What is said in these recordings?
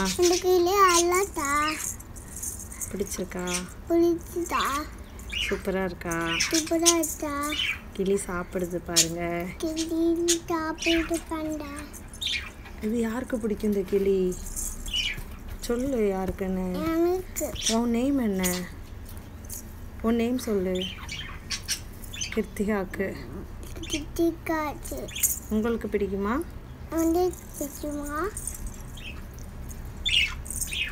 இந்த கீழே அல்லாத்தா பிடிச்சிருக்கா பிடிச்சிதா சூப்பராக இருக்கா சூப்பராக இருக்கா கிளி சாப்பிடுது பாருங்க கிளி சாப்பிட்டு பண்டா இது யாருக்கு பிடிக்கும் இந்த கிளி சொல்லு யாருக்குன்னு உன் நேம் என்ன உன் நேம் சொல்லு கிருத்திகாக்கு உங்களுக்கு பிடிக்குமா பிடிக்குமா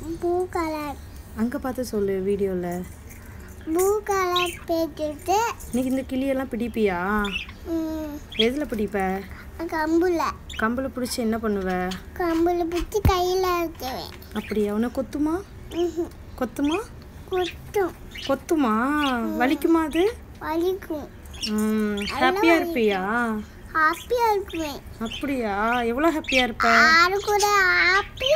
ப்ளூ கலர் அங்கே பார்த்து சொல்லு வீடியோவில் ப்ளூ கலர் பேக்கிட்டு இன்னைக்கு இந்த கிளியெல்லாம் பிடிப்பியா எதில் பிடிப்ப கம்பில் கம்பில் பிடிச்சி என்ன பண்ணுவ கம்பில் பிடிச்சி கையில் வைக்குவேன் அப்படியா உனக்கு கொத்துமா கொத்துமா கொத்தும் கொத்துமா வலிக்குமா அது வலிக்கும் ஹாப்பியாக இருப்பியா ஹாப்பியாக இருக்குவேன் அப்படியா எவ்வளோ ஹாப்பியாக இருப்பேன் யாரு கூட ஹாப்பி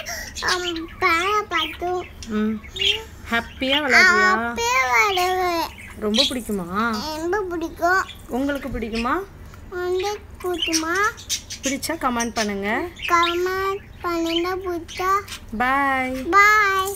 ம் ஹாப்பியாக விளையாடுவியா ரொம்ப பிடிக்குமா ரொம்ப பிடிக்கும் உங்களுக்கு பிடிக்குமா பிடிக்குமா பிடிச்சா கமெண்ட் பண்ணுங்க கமெண்ட் பண்ணுங்க பிடிச்சா பாய் பாய்